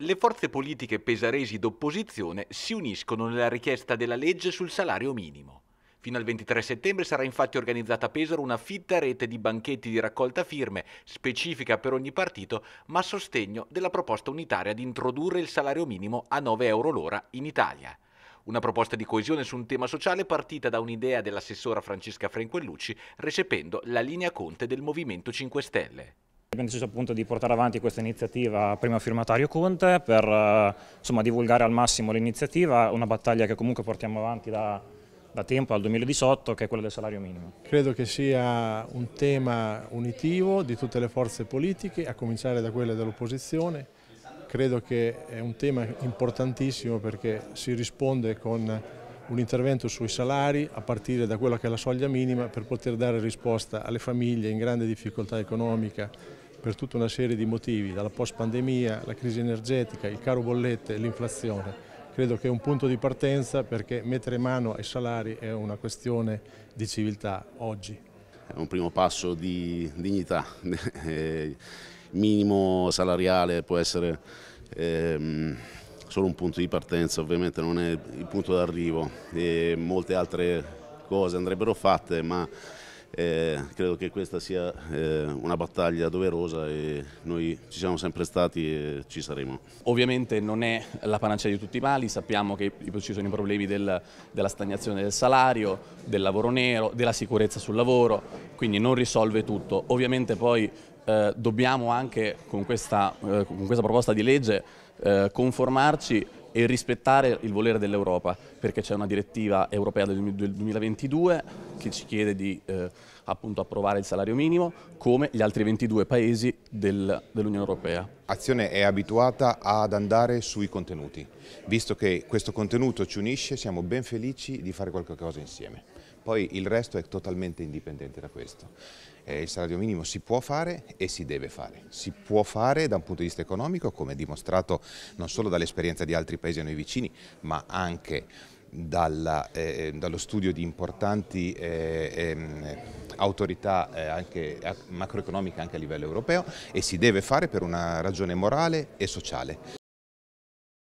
Le forze politiche pesaresi d'opposizione si uniscono nella richiesta della legge sul salario minimo. Fino al 23 settembre sarà infatti organizzata a Pesaro una fitta rete di banchetti di raccolta firme, specifica per ogni partito, ma a sostegno della proposta unitaria di introdurre il salario minimo a 9 euro l'ora in Italia. Una proposta di coesione su un tema sociale partita da un'idea dell'assessora Francesca Franquellucci, recependo la linea Conte del Movimento 5 Stelle. Abbiamo deciso appunto di portare avanti questa iniziativa primo firmatario Conte per eh, insomma, divulgare al massimo l'iniziativa, una battaglia che comunque portiamo avanti da, da tempo, dal 2018, che è quella del salario minimo. Credo che sia un tema unitivo di tutte le forze politiche, a cominciare da quelle dell'opposizione. Credo che è un tema importantissimo perché si risponde con un intervento sui salari a partire da quella che è la soglia minima per poter dare risposta alle famiglie in grande difficoltà economica per tutta una serie di motivi, dalla post-pandemia, la crisi energetica, il caro bollette, l'inflazione. Credo che è un punto di partenza perché mettere mano ai salari è una questione di civiltà oggi. È un primo passo di dignità, il eh, minimo salariale può essere ehm, solo un punto di partenza, ovviamente non è il punto d'arrivo e molte altre cose andrebbero fatte ma eh, credo che questa sia eh, una battaglia doverosa e noi ci siamo sempre stati e ci saremo. Ovviamente non è la panacea di tutti i mali, sappiamo che ci sono i problemi del, della stagnazione del salario, del lavoro nero, della sicurezza sul lavoro, quindi non risolve tutto. Ovviamente poi eh, dobbiamo anche con questa, eh, con questa proposta di legge eh, conformarci e rispettare il volere dell'Europa, perché c'è una direttiva europea del 2022 che ci chiede di eh, approvare il salario minimo come gli altri 22 paesi del, dell'Unione Europea. Azione è abituata ad andare sui contenuti. Visto che questo contenuto ci unisce, siamo ben felici di fare qualcosa insieme. Poi il resto è totalmente indipendente da questo. Eh, il salario minimo si può fare e si deve fare. Si può fare da un punto di vista economico, come dimostrato non solo dall'esperienza di altri paesi a noi vicini, ma anche dalla, eh, eh dallo studio di importanti... Eh, ehm, autorità eh, anche macroeconomica anche a livello europeo e si deve fare per una ragione morale e sociale.